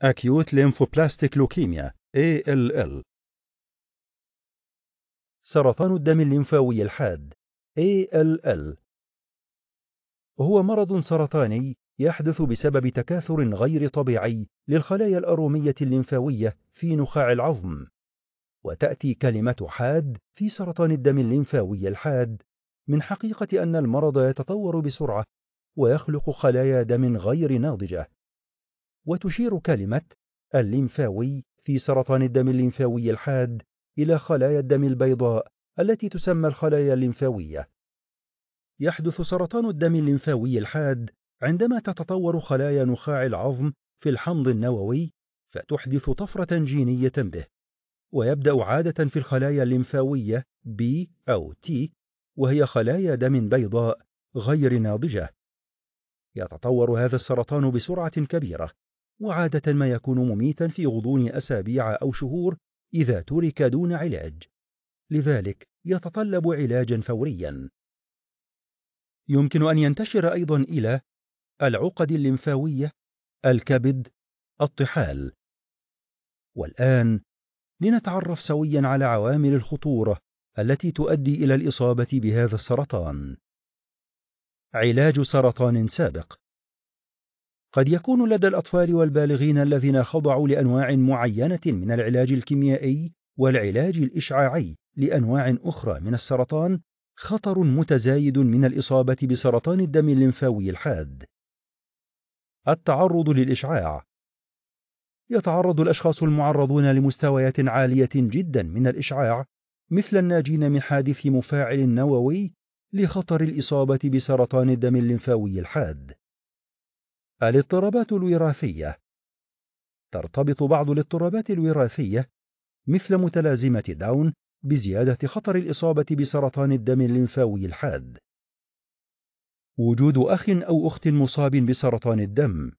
acute lymphoblastic leukemia ALL سرطان الدم الليمفاوي الحاد ALL هو مرض سرطاني يحدث بسبب تكاثر غير طبيعي للخلايا الأرومية الليمفاوية في نخاع العظم وتأتي كلمة حاد في سرطان الدم الليمفاوي الحاد من حقيقة أن المرض يتطور بسرعة ويخلق خلايا دم غير ناضجة وتشير كلمة الليمفاوي في سرطان الدم الليمفاوي الحاد إلى خلايا الدم البيضاء التي تسمى الخلايا الليمفاوية. يحدث سرطان الدم الليمفاوي الحاد عندما تتطور خلايا نخاع العظم في الحمض النووي فتحدث طفرة جينية به، ويبدأ عادة في الخلايا الليمفاوية B أو T، وهي خلايا دم بيضاء غير ناضجة. يتطور هذا السرطان بسرعة كبيرة، وعادة ما يكون مميتا في غضون أسابيع أو شهور إذا ترك دون علاج لذلك يتطلب علاجا فوريا يمكن أن ينتشر أيضا إلى العقد الليمفاوية الكبد الطحال والآن لنتعرف سويا على عوامل الخطورة التي تؤدي إلى الإصابة بهذا السرطان علاج سرطان سابق قد يكون لدى الأطفال والبالغين الذين خضعوا لأنواع معينة من العلاج الكيميائي والعلاج الإشعاعي لأنواع أخرى من السرطان خطر متزايد من الإصابة بسرطان الدم الليمفاوي الحاد. التعرض للإشعاع يتعرض الأشخاص المعرضون لمستويات عالية جدا من الإشعاع مثل الناجين من حادث مفاعل نووي لخطر الإصابة بسرطان الدم الليمفاوي الحاد. الاضطرابات الوراثية ترتبط بعض الاضطرابات الوراثية مثل متلازمة داون بزيادة خطر الإصابة بسرطان الدم الليمفاوي الحاد. وجود أخ أو أخت مصاب بسرطان الدم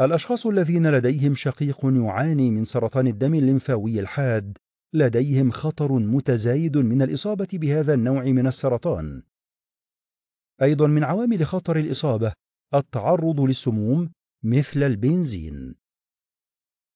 الأشخاص الذين لديهم شقيق يعاني من سرطان الدم الليمفاوي الحاد لديهم خطر متزايد من الإصابة بهذا النوع من السرطان. أيضًا من عوامل خطر الإصابة التعرض للسموم مثل البنزين